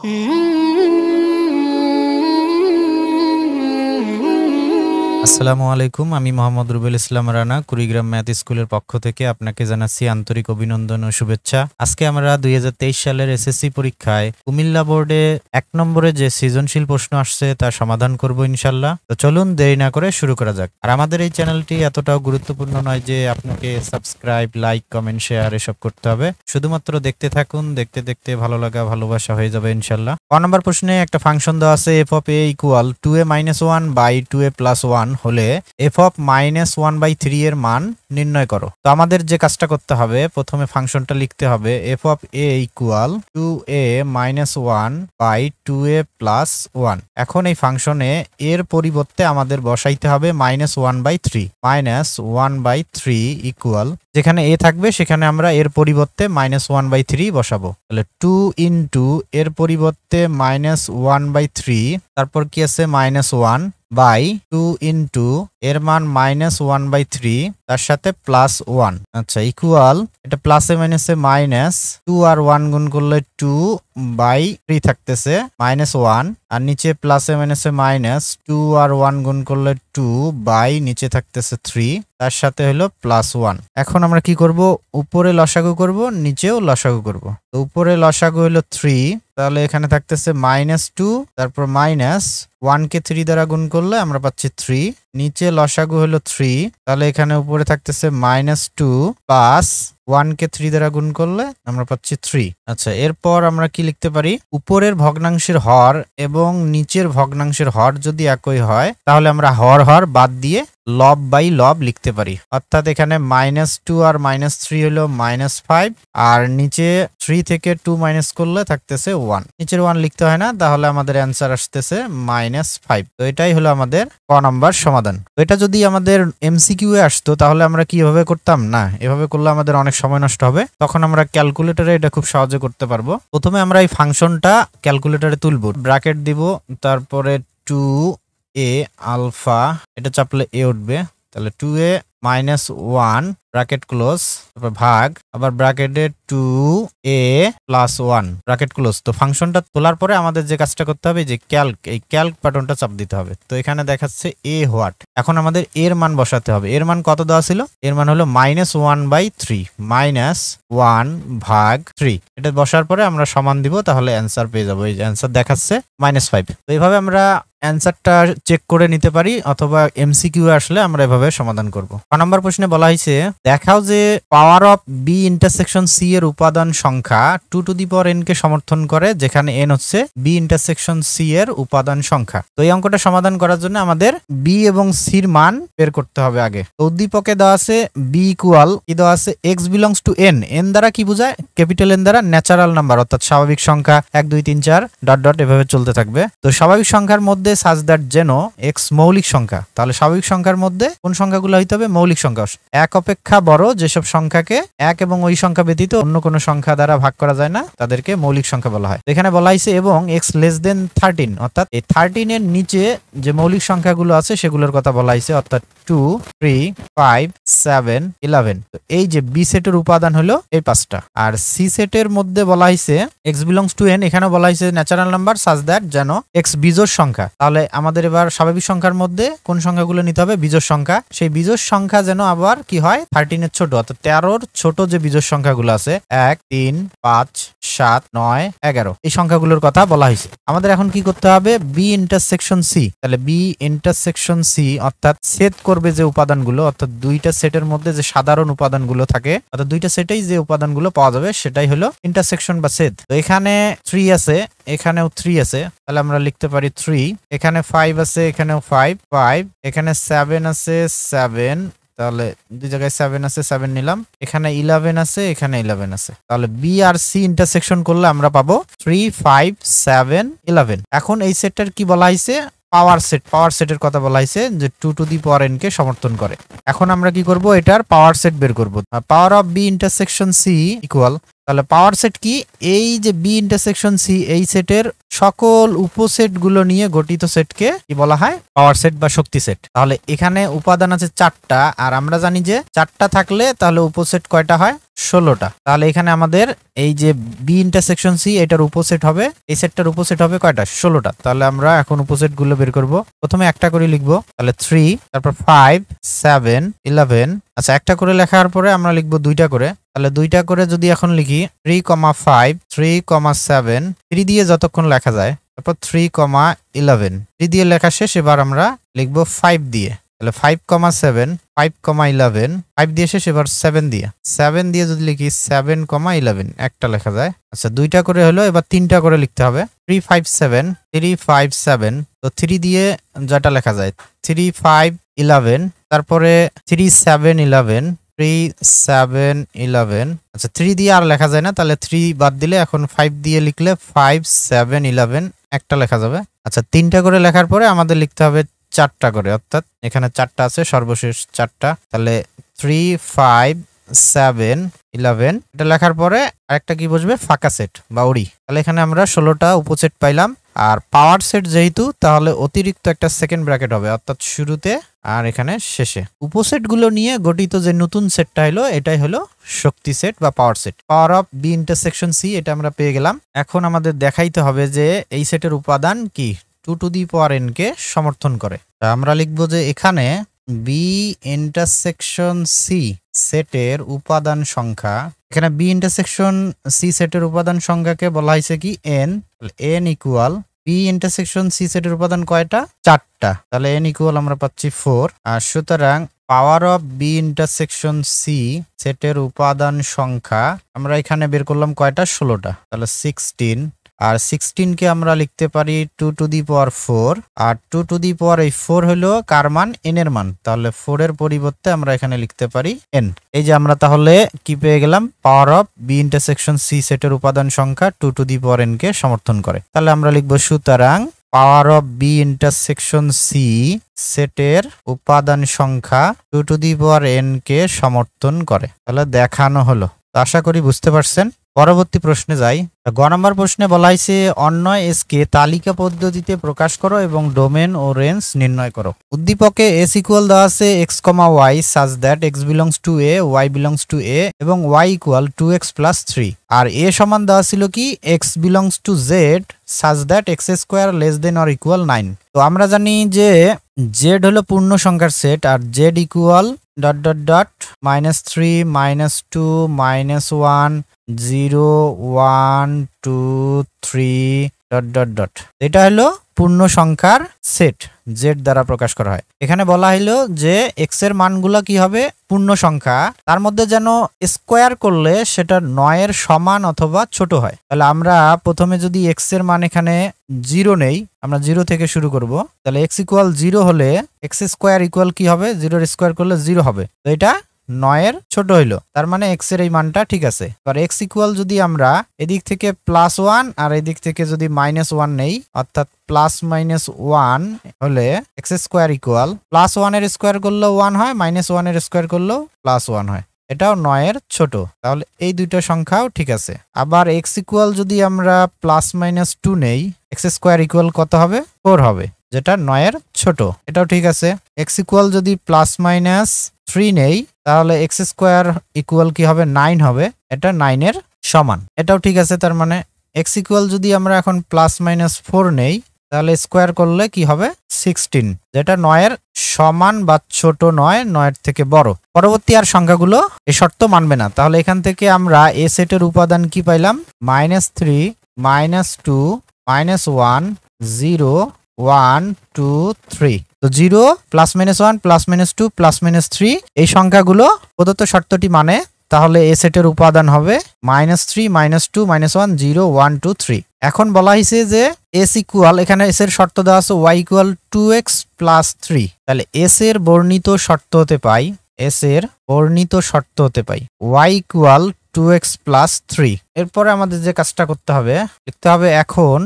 Mm-hmm. আসসালামু আলাইকুম আমি মোহাম্মদ রুবেল ইসলাম রানা কুড়িগ্রাম ম্যাথ স্কুলের পক্ষ থেকে আপনাকে জানাচ্ছি আন্তরিক অভিনন্দন ও শুভেচ্ছা আজকে আমরা দুই সালের এসএসসি পরীক্ষায় কুমিল্লা বোর্ডে এক নম্বরে যে সৃজনশীল প্রশ্ন আসছে তা সমাধান করব ইনশাল্লাহ তো চলুন দেরি না করে শুরু করা যাক আর আমাদের এই চ্যানেলটি এতটাও গুরুত্বপূর্ণ নয় যে আপনাকে সাবস্ক্রাইব লাইক কমেন্ট শেয়ার এসব করতে হবে শুধুমাত্র দেখতে থাকুন দেখতে দেখতে ভালো লাগা ভালোবাসা হয়ে যাবে ইনশাল্লাহ ক নম্বর প্রশ্নে একটা ফাংশন দেওয়া আছে F of A equal to A minus one by two A plus one হলে F of minus one by three এর মান নির্ণয় করো তো আমাদের যে কাজটা করতে হবে প্রথমে ফাংশনটা লিখতে হবে F of A equal to A minus one by two A plus one এখন এই ফাংশনে এর পরিবর্তে আমাদের বসাইতে হবে minus one by three minus one by three equal যেখানে এ থাকবে সেখানে আমরা এর পরিবর্তে মাইনাস ওয়ান বাই থ্রি বসাবো তাহলে টু ইন্টু এর পরিবর্তে মাইনাস ওয়ান বাই থ্রি তারপর কি আছে minus one by two into এর মান মাইনাস ওয়ান বাই থ্রি তার সাথে প্লাস ওয়ান আচ্ছা ইকুয়াল এটা প্লাসে মাইনাসে মাইনাস টু আর ওয়ান গুণ করলে টু বাই থ্রি থাকতেছে মাইনাস ওয়ান আর নিচে প্লাসে মাইনাসে মাইনাস টু আর ওয়ান গুণ করলে টু বাই নিচে থাকতেছে থ্রি তার সাথে হলো প্লাস ওয়ান এখন আমরা কি করব উপরে লসাগু করব নিচেও লসাগু করব তো উপরে লসাগু হলো থ্রি তাহলে এখানে থাকতেছে মাইনাস টু তারপর মাইনাস ওয়ানকে থ্রি দ্বারা গুণ করলে আমরা পাচ্ছি থ্রি নিচে লসাগু হলো থ্রি তাহলে এখানে উপরে থাকতেছে মাইনাস টু প্লাস ওয়ানকে থ্রি দ্বারা গুণ করলে আমরা পাচ্ছি থ্রি আচ্ছা এরপর আমরা কি লিখতে পারি উপরের ভগ্নাংশের হর এবং নিচের ভগ্নাংশের হর যদি একই হয় তাহলে আমরা হর হর বাদ দিয়ে লব বাই লব লিখতে পারি অর্থাৎ এখানে মাইনাস টু আর মাইনাস থ্রি হলো মাইনাস ফাইভ আর নিচে থ্রি থেকে টু মাইনাস করলে থাকতেছে ওয়ান নিচের ওয়ান লিখতে হয় না তাহলে আমাদের অ্যান্সার আসতেছে মাইনাস ফাইভ তো এটাই হলো আমাদের ক নম্বর সমাধান এটা যদি আমাদের এমসিকিউ এ আসতো তাহলে আমরা কিভাবে করতাম না এভাবে করলে আমাদের অনেক অনেক সময় নষ্ট হবে তখন আমরা ক্যালকুলেটরে এটা খুব সহজে করতে পারবো প্রথমে আমরা এই ফাংশনটা ক্যালকুলেটরে তুলব ব্র্যাকেট দিব তারপরে টু এ আলফা এটা চাপলে এ উঠবে তাহলে two A minus one bracket close তারপর ভাগ আবার ব্র্যাকেটে two A plus one bracket close তো ফাংশনটা তোলার পরে আমাদের যে কাজটা করতে হবে যে ক্যালক এই ক্যালক বাটনটা চাপ দিতে হবে তো এখানে দেখাচ্ছে এ হোয়াট এখন আমাদের এর মান বসাতে হবে এর মান কত দেওয়া ছিল এর মান হলো minus one by three minus one ভাগ থ্রি এটা বসার পরে আমরা সমান দিব তাহলে অ্যান্সার পেয়ে যাবো এই অ্যান্সার দেখাচ্ছে মাইনাস ফাইভ তো এইভাবে আমরা অ্যান্সারটা চেক করে নিতে পারি অথবা এমসিকিউ আসলে আমরা এভাবে সমাধান করব নম্বর প্রশ্নে বলা হয়েছে দেখাও যে power of B intersection C এর উপাদান সংখ্যা two to the power N কে সমর্থন করে যেখানে এন হচ্ছে বি ইন্টারসেকশন সি এর উপাদান সংখ্যা তো এই অঙ্কটা সমাধান করার জন্য আমাদের বি এবং সির মান বের করতে হবে আগে তো উদ্দীপকে দেওয়া আছে বি ইকুয়াল কি দেওয়া আছে X belongs to N N দ্বারা কি বোঝায় ক্যাপিটাল এন দ্বারা ন্যাচারাল নাম্বার অর্থাৎ স্বাভাবিক সংখ্যা এক দুই তিন চার ডট ডট এভাবে চলতে থাকবে তো স্বাভাবিক সংখ্যার মধ্যে সাজ দ্যাট যেন এক্স মৌলিক সংখ্যা তাহলে স্বাভাবিক সংখ্যার মধ্যে কোন সংখ্যাগুলো হইতে হবে মৌলিক সংখ্যা এক অপেক্ষা বড় যেসব সংখ্যাকে এক এবং ওই সংখ্যা ব্যতীত অন্য কোনো সংখ্যা দ্বারা ভাগ করা যায় না তাদেরকে মৌলিক সংখ্যা বলা হয় এখানে বলা হয়েছে এবং এক্স লেস দেন থার্টিন অর্থাৎ এই থার্টিনের নিচে যে মৌলিক সংখ্যাগুলো আছে সেগুলোর কথা বলা হয়েছে অর্থাৎ two three five seven eleven তো এই যে বি সেটের উপাদান হলো এই পাঁচটা আর সি সেটের মধ্যে বলা হয়েছে এক্স বিলংস টু এন এখানে বলা হয়েছে ন্যাচারাল নাম্বার সাজ দ্যাট যেন এক্স বিজোর সংখ্যা তাহলে আমাদের এবার স্বাভাবিক সংখ্যার মধ্যে কোন সংখ্যাগুলো নিতে হবে বিজোর সংখ্যা সেই বিজোর সংখ্যা সংখ্যা যেন আবার কি হয় থার্টিনের ছোট অর্থাৎ তেরোর ছোট যে বিজোর সংখ্যাগুলো আছে এক তিন পাঁচ সাত নয় এগারো এই সংখ্যাগুলোর কথা বলা হয়েছে আমাদের এখন কি করতে হবে বি ইন্টারসেকশন সি তাহলে বি ইন্টারসেকশন সি অর্থাৎ সেট করবে যে উপাদানগুলো অর্থাৎ দুইটা সেটের মধ্যে যে সাধারণ উপাদানগুলো থাকে অর্থাৎ দুইটা সেটেই যে উপাদানগুলো পাওয়া যাবে সেটাই হলো ইন্টারসেকশন বা সেট তো এখানে থ্রি আছে এখানেও থ্রি আছে তাহলে আমরা লিখতে পারি থ্রি এখানে ফাইভ আছে এখানেও ফাইভ ফাইভ এখানে সেভেন আছে সেভেন তাহলে দুই জায়গায় সেভেন আছে সেভেন নিলাম এখানে ইলেভেন আছে এখানে ইলেভেন আছে তাহলে বি আর সি ইন্টারসেকশন করলে আমরা পাবো থ্রি ফাইভ সেভেন ইলেভেন এখন এই সেটটার কি বলা হয়েছে পাওয়ার সেট পাওয়ার সেটের কথা বলা হয়েছে যে two to the power N কে সমর্থন করে এখন আমরা কি করব এটার পাওয়ার সেট বের করব power of B intersection C equal তাহলে পাওয়ার সেট কি এই যে বি ইন্টারসেকশন সি এই সেটের সকল গুলো নিয়ে গঠিত সেটকে কি বলা হয় পাওয়ার সেট বা শক্তি সেট তাহলে এখানে উপাদান আছে চারটা আর আমরা জানি যে চারটা থাকলে তাহলে উপসেট কয়টা হয় ষোলোটা তাহলে এখানে আমাদের এই যে বি ইন্টারসেকশন সি এটার উপসেট হবে এই সেটটার উপসেট হবে কয়টা ষোলোটা তাহলে আমরা এখন উপসেট গুলো বের করব প্রথমে একটা করে লিখবো তাহলে থ্রি তারপর ফাইভ সেভেন ইলেভেন আচ্ছা একটা করে লেখার পরে আমরা লিখবো দুইটা করে তাহলে দুইটা করে যদি এখন লিখি three comma five three comma seven three দিয়ে যতক্ষণ লেখা যায় তারপর থ্রি কমা ইলেভেন থ্রি দিয়ে লেখা শেষ এবার আমরা লিখব ফাইভ দিয়ে তাহলে five comma seven five comma eleven five দিয়ে শেষ এবার সেভেন দিয়ে সেভেন দিয়ে যদি লিখি সেভেন কমা ইলেভেন একটা লেখা যায় আচ্ছা দুইটা করে হলো এবার তিনটা করে লিখতে হবে three five seven three five seven তো থ্রি দিয়ে যেটা লেখা যায় থ্রি ফাইভ ইলেভেন তারপরে three seven eleven three seven eleven আচ্ছা থ্রি দিয়ে আর লেখা যায় না তাহলে থ্রি বাদ দিলে এখন ফাইভ দিয়ে লিখলে ফাইভ সেভেন ইলেভেন একটা লেখা যাবে আচ্ছা তিনটা করে লেখার পরে আমাদের লিখতে হবে চারটা করে অর্থাৎ এখানে চারটা আছে সর্বশেষ চারটা তাহলে থ্রি ফাইভ সেভেন ইলেভেন এটা লেখার পরে আরেকটা কি বসবে ফাঁকা সেট বা উড়ি তাহলে এখানে আমরা ষোলোটা উপসেট পাইলাম আর পাওয়ার সেট যেহেতু তাহলে অতিরিক্ত একটা সেকেন্ড ব্র্যাকেট হবে অর্থাৎ শুরুতে আর এখানে শেষে গুলো নিয়ে গঠিত যে নতুন সেটটা হলো এটাই হলো শক্তি সেট বা power set power of B intersection C এটা আমরা পেয়ে গেলাম এখন আমাদের দেখাইতে হবে যে এই সেটের উপাদান কি two to the power N কে সমর্থন করে আমরা লিখবো যে এখানে বি ইন্টারসেকশন সি সেটের উপাদান সংখ্যা এখানে বি ইন্টারসেকশন সি সেটের উপাদান সংখ্যাকে বলা হয়েছে কি n n equal B intersection C সেটের উপাদান কয়টা চারটা তাহলে এন ইকুয়াল আমরা পাচ্ছি ফোর আর সুতরাং power of B intersection C সেটের উপাদান সংখ্যা আমরা এখানে বের করলাম কয়টা ষোলোটা তাহলে সিক্সটিন আর সিক্সটিন কে আমরা লিখতে পারি two to the power four আর টু টু দি পাওয়ার এই ফোর হলো কার মান এন এর মান তাহলে ফোরের পরিবর্তে আমরা এখানে লিখতে পারি এন এই যে আমরা তাহলে কি পেয়ে গেলাম power of B intersection C সেটের উপাদান সংখ্যা two to the power N কে সমর্থন করে তাহলে আমরা লিখবো সুতরাং power of B intersection C সেটের উপাদান সংখ্যা two to the power N কে সমর্থন করে তাহলে দেখানো হলো আশা করি বুঝতে পারছেন পরবর্তী প্রশ্নে যাই গ নম্বর প্রশ্নে বলা হয়েছে অন্য এসকে তালিকা পদ্ধতিতে প্রকাশ করো এবং ডোমেন ও রেঞ্জ নির্ণয় করো উদ্দীপকে এস ইকুয়াল দেওয়া আছে x comma y such that x belongs to A y belongs to A এবং y equal to x plus three আর এ সমান দেওয়া ছিল কি x belongs to Z such that x square less than or equal nine তো আমরা জানি যে জেড হলো পূর্ণ সংখ্যার সেট আর Z equal dot dot dot minus 3 minus 2 minus 1 0 1 2 3 dot dot dot এটা হলো পূর্ণ সংখ্যার সেট জেড দ্বারা প্রকাশ করা হয় এখানে বলা হলো যে এক্স এর মানগুলো কি হবে পূর্ণ সংখ্যা তার মধ্যে যেন স্কোয়ার করলে সেটা নয়ের সমান অথবা ছোট হয় তাহলে আমরা প্রথমে যদি এক্স এর মান এখানে জিরো নেই আমরা জিরো থেকে শুরু করব তাহলে এক্স ইকুয়াল জিরো হলে এক্স স্কোয়ার ইকুয়াল কি হবে জিরোর স্কোয়ার করলে জিরো হবে তো এটা নয়ের ছোট হইলো তার মানে এক্স এর এই মানটা ঠিক আছে এবার এক্স ইকুয়াল যদি আমরা এদিক থেকে প্লাস ওয়ান আর এদিক থেকে যদি মাইনাস ওয়ান নেই অর্থাৎ প্লাস মাইনাস ওয়ান হলে এক্স স্কোয়ার ইকুয়াল প্লাস ওয়ানের স্কোয়ার করলেও ওয়ান হয় মাইনাস ওয়ানের স্কোয়ার করলেও প্লাস ওয়ান হয় এটাও নয়ের ছোট তাহলে এই দুটো সংখ্যাও ঠিক আছে আবার এক্স ইকুয়াল যদি আমরা প্লাস মাইনাস টু নেই এক্স স্কোয়ার ইকুয়াল কত হবে ফোর হবে যেটা নয়ের ছোট এটাও ঠিক আছে এক্স ইকুয়াল যদি প্লাস মাইনাস থ্রি নেই তাহলে এক্স স্কোয়ার ইকুয়াল কি হবে নাইন হবে এটা নাইনের সমান এটাও ঠিক আছে তার মানে এক্স ইকুয়াল যদি আমরা এখন প্লাস মাইনাস ফোর নেই তাহলে স্কোয়ার করলে কি হবে সিক্সটিন যেটা নয়ের সমান বা ছোট নয় নয়ের থেকে বড় পরবর্তী আর সংখ্যাগুলো এ শর্ত মানবে না তাহলে এখান থেকে আমরা এ সেটের উপাদান কি পাইলাম minus three minus two minus one zero one two three তো zero plus minus one plus minus two plus minus three এই সংখ্যাগুলো প্রদত্ত শর্তটি মানে তাহলে এ সেটের উপাদান হবে minus three minus two minus one zero one two three এখন বলা হয়েছে যে এস ইকুয়াল এখানে এস এর শর্ত দেওয়া আছে y equal to x plus three তাহলে এস এর বর্ণিত শর্ত হতে পাই এস এর বর্ণিত শর্ত হতে পাই y equal to x plus three এরপরে আমাদের যে কাজটা করতে হবে লিখতে হবে এখন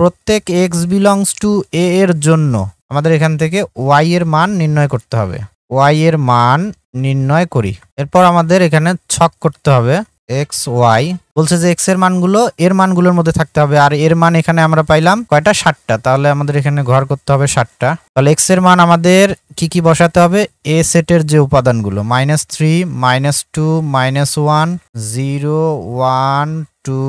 প্রত্যেক এক্স বিলংস টু এ এর জন্য আমাদের এখান থেকে ওয়াই এর মান নির্ণয় করতে হবে ওয়াই এর মান নির্ণয় করি এরপর আমাদের এখানে ছক করতে হবে এক্স ওয়াই বলছে যে এক্স এর মানগুলো এর মানগুলোর মধ্যে থাকতে হবে আর এর মান এখানে আমরা পাইলাম কয়টা ষাটটা তাহলে আমাদের এখানে ঘর করতে হবে ষাটটা তাহলে এক্স এর মান আমাদের কি কি বসাতে হবে এ সেটের যে উপাদানগুলো minus three minus two minus one zero one two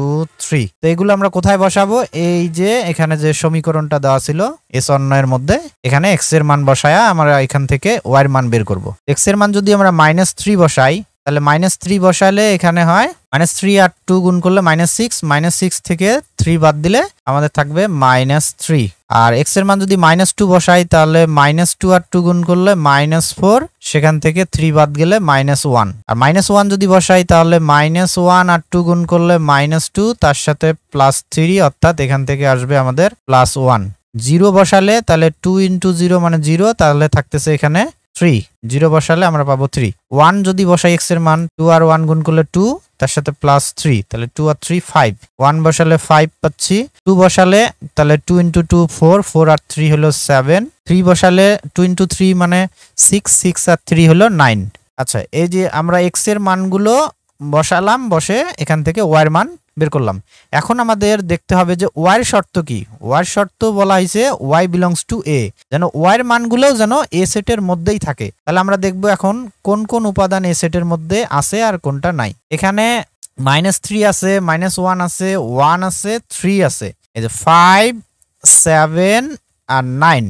three তো এগুলো আমরা কোথায় বসাবো এই যে এখানে যে সমীকরণটা দেওয়া ছিল এস অন্যয়ের মধ্যে এখানে এক্স এর মান বসায় আমরা এখান থেকে ওয়াই এর মান বের করব এক্স এর মান যদি আমরা মাইনাস থ্রি বসাই তাহলে মাইনাস থ্রি বসালে এখানে হয় মাইনাস থ্রি আর টু গুণ করলে মাইনাস সিক্স মাইনাস সিক্স থেকে থ্রি বাদ দিলে আমাদের থাকবে মাইনাস থ্রি আর এক্স এর মান যদি মাইনাস টু বসাই তাহলে মাইনাস টু আর টু গুণ করলে মাইনাস ফোর সেখান থেকে থ্রি বাদ গেলে মাইনাস ওয়ান আর মাইনাস ওয়ান যদি বসাই তাহলে মাইনাস ওয়ান আর টু গুণ করলে মাইনাস টু তার সাথে প্লাস থ্রি অর্থাৎ এখান থেকে আসবে আমাদের প্লাস ওয়ান জিরো বসালে তাহলে টু ইন্টু জিরো মানে জিরো তাহলে থাকতেছে এখানে থ্রি জিরো বসালে আমরা পাবো থ্রি ওয়ান যদি বসাই এক্স এর মান টু আর ওয়ান গুণ করলে টু তার সাথে প্লাস থ্রি তাহলে টু আর থ্রি ফাইভ ওয়ান বসালে ফাইভ পাচ্ছি টু বসালে তাহলে two into two four four আর থ্রি হলো সেভেন থ্রি বসালে টু ইন্টু থ্রি মানে সিক্স সিক্স আর থ্রি হলো নাইন আচ্ছা এই যে আমরা এক্স এর মানগুলো বসালাম বসে এখান থেকে ওয়ার মান বের করলাম এখন আমাদের দেখতে হবে যে এর শর্ত কি ওয়ার শর্ত বলা হয়েছে ওয়াই বিলংস টু এ যেন এর মানগুলোও যেন এ সেটের মধ্যেই থাকে তাহলে আমরা দেখব এখন কোন কোন উপাদান এ সেটের মধ্যে আছে আর কোনটা নাই এখানে মাইনাস থ্রি আছে মাইনাস ওয়ান আছে ওয়ান আছে থ্রি আছে এই যে ফাইভ সেভেন আর নাইন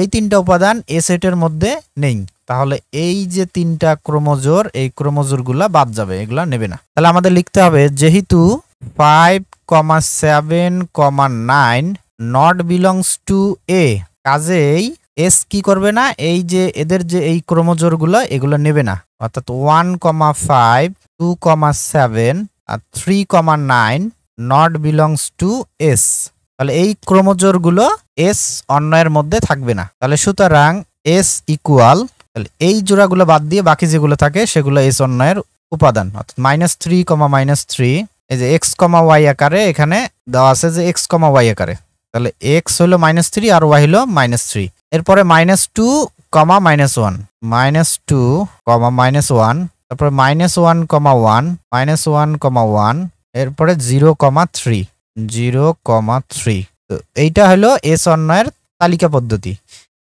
এই তিনটা উপাদান এ সেটের মধ্যে নেই তাহলে এই যে তিনটা ক্রোমোজোর এই ক্রোমোজোরগুলা বাদ যাবে এগুলা নেবে না তাহলে আমাদের লিখতে হবে যেহেতু five comma seven comma nine not belongs to A কাজেই এস কি করবে না এই যে এদের যে এই ক্রমজোরগুলো এগুলো নেবে না অর্থাৎ one comma five two comma seven আর three comma nine not belongs to S তাহলে এই ক্রমজোরগুলো এস অন্যায়ের মধ্যে থাকবে না তাহলে সুতরাং এস ইকুয়াল তাহলে এই জোড়াগুলো বাদ দিয়ে বাকি যেগুলো থাকে সেগুলো এস অন্যায়ের উপাদান অর্থাৎ minus three comma minus three এই যে এক্স কমা ওয়াই আকারে এখানে দেওয়া আছে যে এক্স কমা ওয়াই আকারে তাহলে এক্স হলো মাইনাস থ্রি আর ওয়াই হলো মাইনাস থ্রি এরপরে minus two comma minus one minus two comma minus one তারপরে minus one comma one minus one comma one এরপরে zero comma three zero comma three তো এইটা হলো এস অন্যয়ের তালিকা পদ্ধতি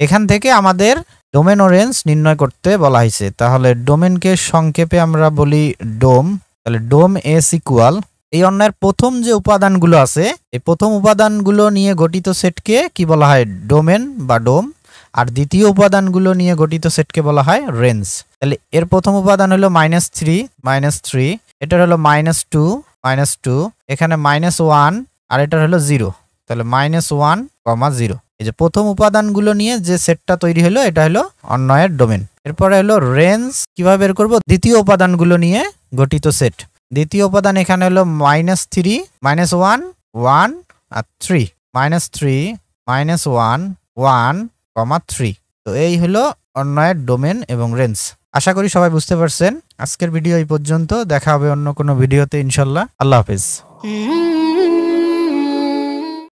এখান থেকে আমাদের ডোমেন ও রেঞ্জ নির্ণয় করতে বলা হয়েছে তাহলে ডোমেনকে সংক্ষেপে আমরা বলি ডোম তাহলে ডোম এস ইকুয়াল এই অন্যায়ের প্রথম যে উপাদানগুলো আছে এই প্রথম উপাদানগুলো নিয়ে গঠিত সেটকে কি বলা হয় ডোমেন বা ডোম আর দ্বিতীয় উপাদানগুলো নিয়ে গঠিত সেটকে বলা হয় রেঞ্জ তাহলে এর প্রথম উপাদান হলো মাইনাস থ্রি মাইনাস থ্রি এটার হলো মাইনাস টু মাইনাস টু এখানে মাইনাস ওয়ান আর এটার হলো জিরো তাহলে মাইনাস ওয়ান কমা জিরো এই যে প্রথম উপাদানগুলো নিয়ে যে সেটটা তৈরি হলো এটা হলো অন্যয়ের ডোমেন এরপরে হলো রেঞ্জ কিভাবে বের করবো দ্বিতীয় উপাদানগুলো নিয়ে গঠিত সেট দ্বিতীয় উপাদান এখানে হলো minus three minus one one আর three minus three minus one one comma three তো এই হলো অন্যয়ের ডোমেন এবং রেঞ্জ আশা করি সবাই বুঝতে পারছেন আজকের ভিডিও এই পর্যন্ত দেখা হবে অন্য কোনো ভিডিওতে ইনশাল্লাহ আল্লাহ হাফিজ mm-hmm।